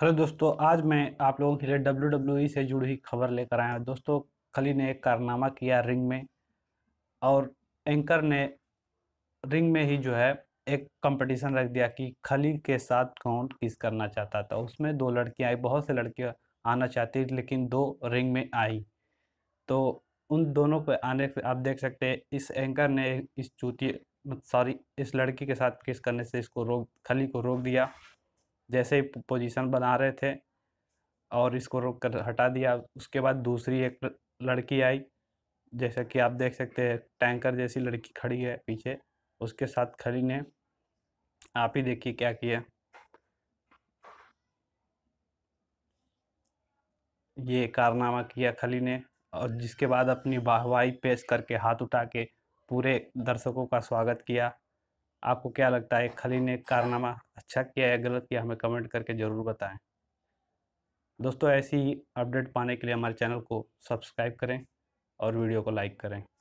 hello दोस्तों आज मैं आप लोगों के लिए डब्ल्यू डब्ल्यू e से जुड़ी हुई खबर लेकर आया हूँ दोस्तों खली ने एक कारनामा किया रिंग में और एंकर ने रिंग में ही जो है एक कंपटीशन रख दिया कि खली के साथ कौन किस करना चाहता था उसमें दो लड़कियाँ आई बहुत से लड़कियाँ आना चाहती लेकिन दो रिंग में आई तो उन दोनों को आने पर आप देख सकते हैं इस एंकर ने इस चूती सॉरी इस लड़की के साथ किस करने से इसको रोक खली को रोक दिया जैसे ही पोजीशन बना रहे थे और इसको रोक कर हटा दिया उसके बाद दूसरी एक लड़की आई जैसा कि आप देख सकते हैं टैंकर जैसी लड़की खड़ी है पीछे उसके साथ खड़ी ने आप ही देखिए क्या किया ये कारनामा किया खली ने और जिसके बाद अपनी वाहवाही पेश करके हाथ उठा के पूरे दर्शकों का स्वागत किया आपको क्या लगता है खली ने कारनामा अच्छा किया या गलत किया हमें कमेंट करके ज़रूर बताएं दोस्तों ऐसी अपडेट पाने के लिए हमारे चैनल को सब्सक्राइब करें और वीडियो को लाइक करें